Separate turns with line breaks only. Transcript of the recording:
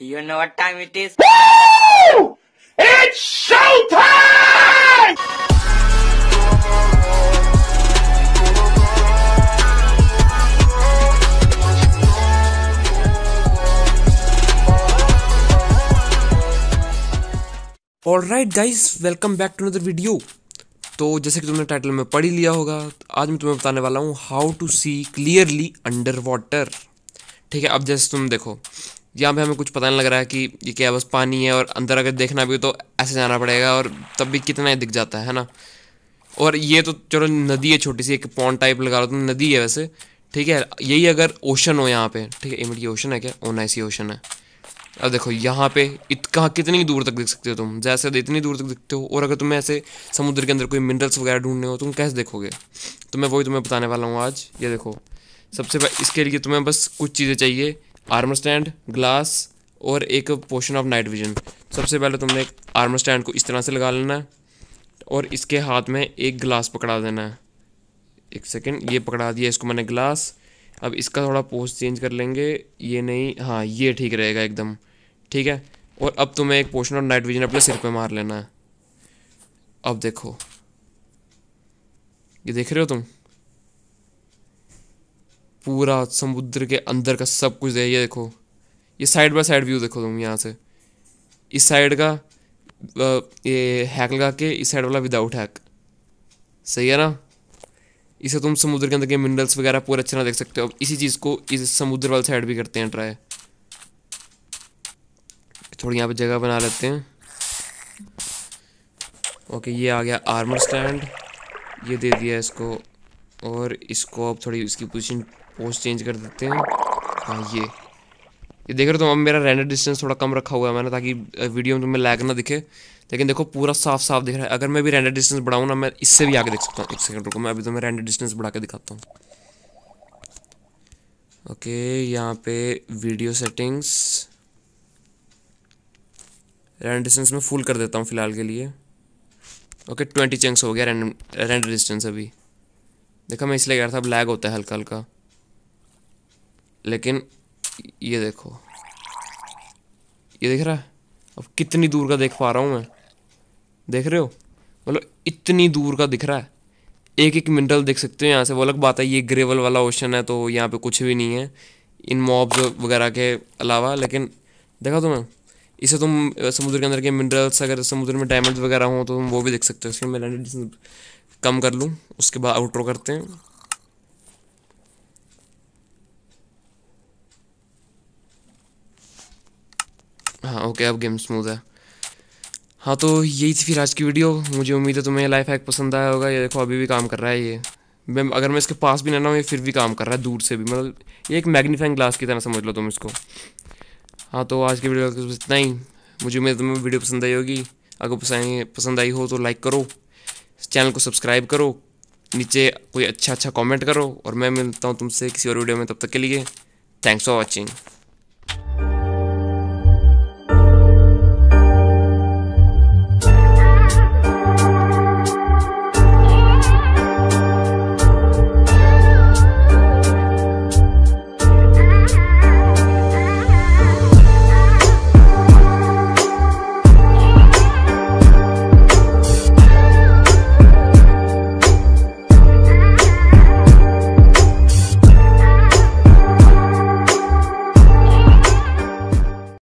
You know what time it is? Woo! It's showtime! Alright guys welcome back to another video तो जैसे कि तुमने title में पढ़ ही लिया होगा आज मैं तुम्हें बताने वाला हूँ how to see clearly underwater ठीक है अब जैसे तुम देखो यहाँ पे हमें कुछ पता नहीं लग रहा है कि ये क्या बस पानी है और अंदर अगर देखना भी हो तो ऐसे जाना पड़ेगा और तब भी कितना ही दिख जाता है ना और ये तो चलो नदी है छोटी सी एक पॉन्ड टाइप लगा लो तो नदी है वैसे ठीक है यही अगर ओशन हो यहाँ पे ठीक है ये ओशन है क्या ओना ऐसी ओशन है अब देखो यहाँ पे इतना कितनी दूर तक दिख सकते हो तुम जैसे इतनी दूर तक दिखते हो और अगर तुम्हें ऐसे समुद्र के अंदर कोई मिनरल्स वगैरह ढूंढने हो तुम कैसे देखोगे तो मैं वही तुम्हें बताने वाला हूँ आज ये देखो सबसे इसके लिए तुम्हें बस कुछ चीज़ें चाहिए आर्मर स्टैंड ग्लास और एक पोर्शन ऑफ नाइट विजन सबसे पहले तुमने आर्मर स्टैंड को इस तरह से लगा लेना है और इसके हाथ में एक गिलास पकड़ा देना है एक सेकेंड ये पकड़ा दिया इसको मैंने गिलास अब इसका थोड़ा पोस्ट चेंज कर लेंगे ये नहीं हाँ ये ठीक रहेगा एकदम ठीक है और अब तुम्हें एक पोर्शन ऑफ नाइट विजन अपने सिर पे मार लेना है अब देखो ये देख रहे हो तुम पूरा समुद्र के अंदर का सब कुछ है ये देखो ये साइड बाय साइड व्यू देखो तुम यहाँ से इस साइड का ये हैक लगा के इस साइड वाला विदाउट हैक सही है ना इसे तुम समुद्र के अंदर के मिनरल्स वगैरह पूरे अच्छे ना देख सकते हो अब इसी चीज़ को इस समुद्र वाले साइड भी करते हैं ट्राई थोड़ी यहाँ पे जगह बना लेते हैं ओके ये आ गया आर्मर स्टैंड ये दे दिया इसको और इसको आप थोड़ी इसकी पोजीशन पोस्ट चेंज कर देते हैं हाँ ये ये देख रहे हो तो अब मेरा रेंडर डिस्टेंस थोड़ा कम रखा हुआ है मैंने ताकि वीडियो में तुम्हें लैग ना दिखे लेकिन देखो पूरा साफ साफ दिख रहा है अगर मैं भी रेंडर डिस्टेंस बढ़ाऊँ ना मैं इससे भी आगे देख सकता हूँ एक सेकंड रुको मैं अभी तुम्हें रेंडर डिस्टेंस बढ़ा के दिखाता हूँ ओके यहाँ पे वीडियो सेटिंग्स रेंडर डिस्टेंस में फुल कर देता हूँ फिलहाल के लिए ओके ट्वेंटी चंक्स हो गया रेंडर डिस्टेंस अभी देखा मैं इसलिए कह रहा था ब्लैक होता है हल्का हल्का लेकिन ये देखो ये दिख रहा है अब कितनी दूर का देख पा रहा हूँ मैं देख रहे हो मतलब इतनी दूर का दिख रहा है एक एक मिनरल देख सकते हो यहाँ से वो अलग बात है ये ग्रेवल वाला ओशन है तो यहाँ पे कुछ भी नहीं है इन मॉब्स वगैरह के अलावा लेकिन देखा तुम्हें इसे तुम समुद्र के अंदर के मिनरल्स अगर समुद्र में डायमंड वगैरह हो तो तुम वो भी देख सकते हो इसमें मेरा कम कर लूँ उसके बाद आउट्रो करते हैं हाँ ओके अब गेम स्मूथ है हाँ तो यही थी फिर आज की वीडियो मुझे उम्मीद है तुम्हें लाइफ हैक पसंद आया होगा ये देखो अभी भी काम कर रहा है ये मैं अगर मैं इसके पास भी ना ना ये फिर भी काम कर रहा है दूर से भी मतलब ये एक मैग्नीफाइंग ग्लास की तरह समझ लो तुम इसको हाँ तो आज की वीडियो इतना ही मुझे उम्मीद तुम्हें वीडियो पसंद आई होगी अगर पसंद आई हो तो लाइक करो चैनल को सब्सक्राइब करो नीचे कोई अच्छा अच्छा कमेंट करो और मैं मिलता हूँ तुमसे किसी और वीडियो में तब तक के लिए थैंक्स फॉर वॉचिंग